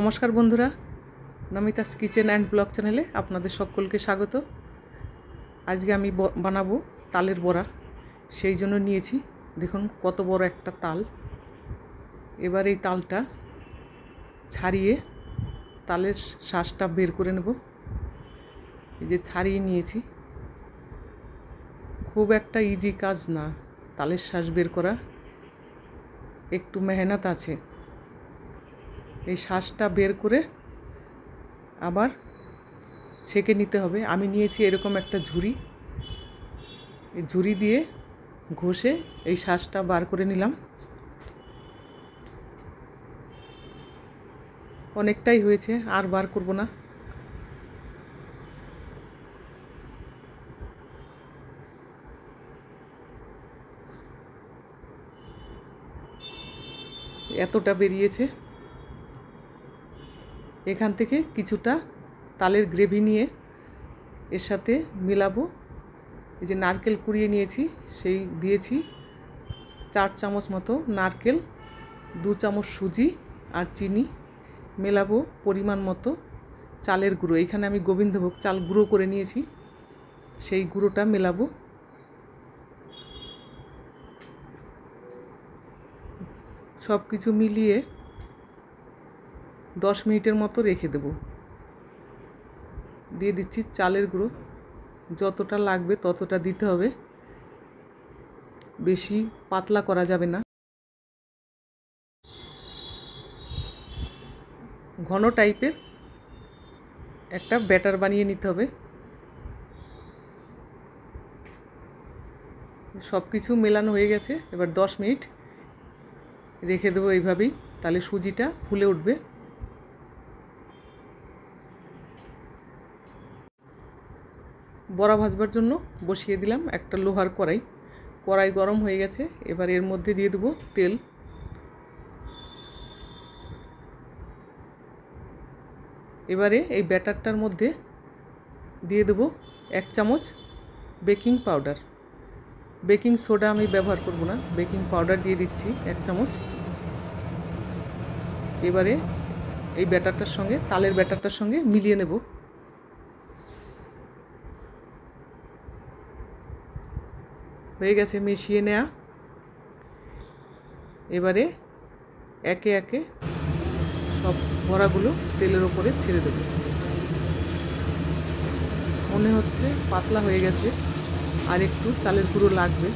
নমস্কার বন্ধুরা নমিতাস kitchen and blog চ্যানেলে আপনাদের সকলকে স্বাগত আজকে আমি বানাবো তালের বড়া সেই জন্য নিয়েছি দেখুন কত বড় একটা তাল এবার এই তালটা ছাড়িয়ে তালের শ্বাসটা বের করে নেব এই যে ছাড়িয়ে নিয়েছি খুব একটা ইজি কাজ না তালের শ্বাস বের করা একটু মেহনত আছে এই শ্বাসটা বের করে আবার ছেঁকে নিতে হবে আমি নিয়েছি এরকম একটা ঝুড়ি এই ঝুড়ি দিয়ে ঘষে এই শ্বাসটা বার করে নিলাম অনেকটাই হয়েছে আর বার করব না এতটা বেরিয়েছে এখান থেকে কিছুটা তালের গ্রেভি নিয়ে এর সাথে মেলাবো এই যে নারকেল কুড়িয়ে নিয়েছি সেই দিয়েছি চার চামচ মতো নারকেল দু চামচ সুজি আর চিনি মেলাবো পরিমাণ মতো চালের গুঁড়ো এখানে আমি গোবিন্দভোগ চাল গুঁড়ো করে নিয়েছি সেই গুঁড়োটা মেলাবো সব কিছু মিলিয়ে দশ মিনিটের মতো রেখে দেব দিয়ে দিচ্ছি চালের গুঁড়ো যতটা লাগবে ততটা দিতে হবে বেশি পাতলা করা যাবে না ঘন টাইপের একটা ব্যাটার বানিয়ে নিতে হবে সব কিছু মেলানো হয়ে গেছে এবার দশ মিনিট রেখে দেবো এইভাবেই তাহলে সুজিটা ফুলে উঠবে বড়া ভাজবার জন্য বসিয়ে দিলাম একটা লোহার কড়াই কড়াই গরম হয়ে গেছে এবার এর মধ্যে দিয়ে দেবো তেল এবারে এই ব্যাটারটার মধ্যে দিয়ে দেবো এক চামচ বেকিং পাউডার বেকিং সোডা আমি ব্যবহার করব না বেকিং পাউডার দিয়ে দিচ্ছি এক চামচ এবারে এই ব্যাটারটার সঙ্গে তালের ব্যাটারটার সঙ্গে মিলিয়ে নেব হয়ে গেছে মিশিয়ে নেওয়া এবারে একে একে সব ভরাগুলো তেলের ওপরে ছেড়ে দেবো মনে হচ্ছে পাতলা হয়ে গেছে আর একটু চালের গুঁড়ো লাগবে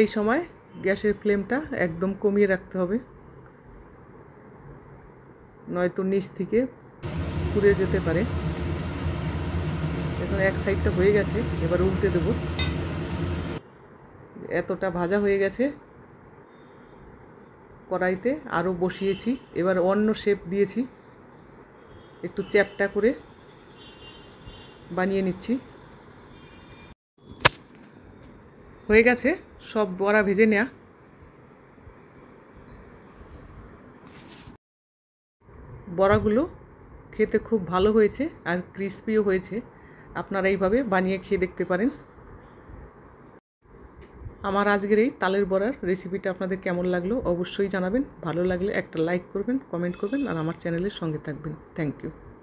এই সময় গ্যাসের ফ্লেমটা একদম কমিয়ে রাখতে হবে নয়তো নিচ থেকে পুড়ে যেতে পারে এখন এক সাইডটা হয়ে গেছে এবার উল্টে দেব এতটা ভাজা হয়ে গেছে কড়াইতে আরও বসিয়েছি এবার অন্য শেপ দিয়েছি একটু চ্যাপটা করে বানিয়ে নিচ্ছি হয়ে গেছে সব বড়া ভেজে নেয়া বড়াগুলো খেতে খুব ভালো হয়েছে আর ক্রিসপিও হয়েছে আপনারা এইভাবে বানিয়ে খেয়ে দেখতে পারেন আমার আজকের এই তালের বড়ার রেসিপিটা আপনাদের কেমন লাগলো অবশ্যই জানাবেন ভালো লাগলে একটা লাইক করবেন কমেন্ট করবেন আর আমার চ্যানেলের সঙ্গে থাকবেন থ্যাংক ইউ